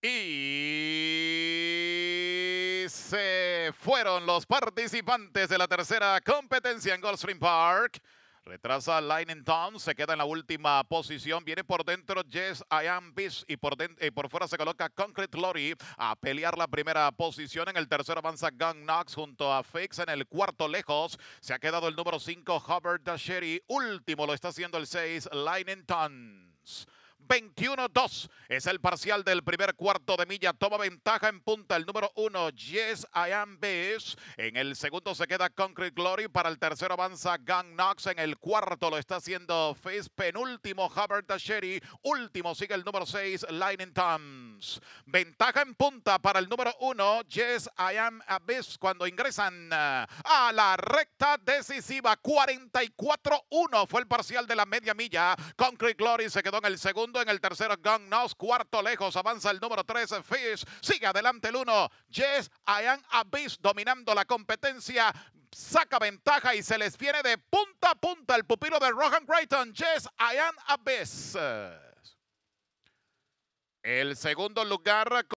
Y se fueron los participantes de la tercera competencia en Goldstream Park. Retrasa Lightning Town, se queda en la última posición. Viene por dentro Jess I Am y por, por fuera se coloca Concrete Lori a pelear la primera posición. En el tercero avanza Gun Knox junto a Fix. En el cuarto, lejos, se ha quedado el número 5, Hubbard Dasheri. Último lo está haciendo el 6, Lightning Tons. 21-2 es el parcial del primer cuarto de milla. Toma ventaja en punta el número 1, Yes I Am Bees. En el segundo se queda Concrete Glory. Para el tercero avanza Gang Knox. En el cuarto lo está haciendo Face. Penúltimo, Hubbard Dasheri. Último sigue el número 6, Lightning Toms. Ventaja en punta para el número 1, Yes I Am beast. Cuando ingresan eh, a la recta decisiva, 44-1 fue el parcial de la media milla. Concrete Glory se quedó en el segundo en el tercero Gun cuarto lejos, avanza el número 13 Fish, sigue adelante el uno, Jess, I am Abyss dominando la competencia, saca ventaja y se les viene de punta a punta el pupilo de Rohan Grayton, Jess, I am Abyss. El segundo lugar...